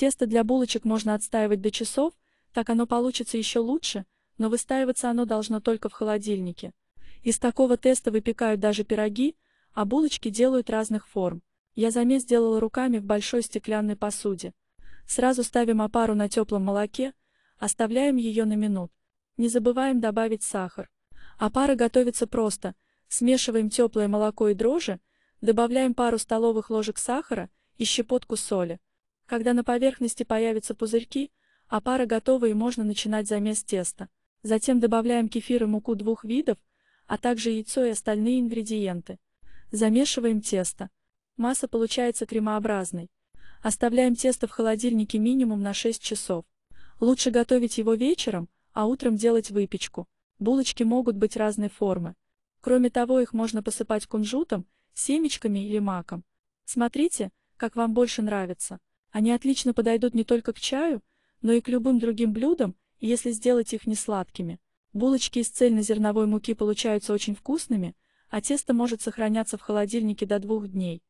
Тесто для булочек можно отстаивать до часов, так оно получится еще лучше, но выстаиваться оно должно только в холодильнике. Из такого теста выпекают даже пироги, а булочки делают разных форм. Я замес делала руками в большой стеклянной посуде. Сразу ставим опару на теплом молоке, оставляем ее на минут. Не забываем добавить сахар. Опара готовится просто. Смешиваем теплое молоко и дрожжи, добавляем пару столовых ложек сахара и щепотку соли. Когда на поверхности появятся пузырьки, а пара готова и можно начинать замес теста. Затем добавляем кефир и муку двух видов, а также яйцо и остальные ингредиенты. Замешиваем тесто. Масса получается кремообразной. Оставляем тесто в холодильнике минимум на 6 часов. Лучше готовить его вечером, а утром делать выпечку. Булочки могут быть разной формы. Кроме того, их можно посыпать кунжутом, семечками или маком. Смотрите, как вам больше нравится. Они отлично подойдут не только к чаю, но и к любым другим блюдам, если сделать их не сладкими. Булочки из цельнозерновой муки получаются очень вкусными, а тесто может сохраняться в холодильнике до двух дней.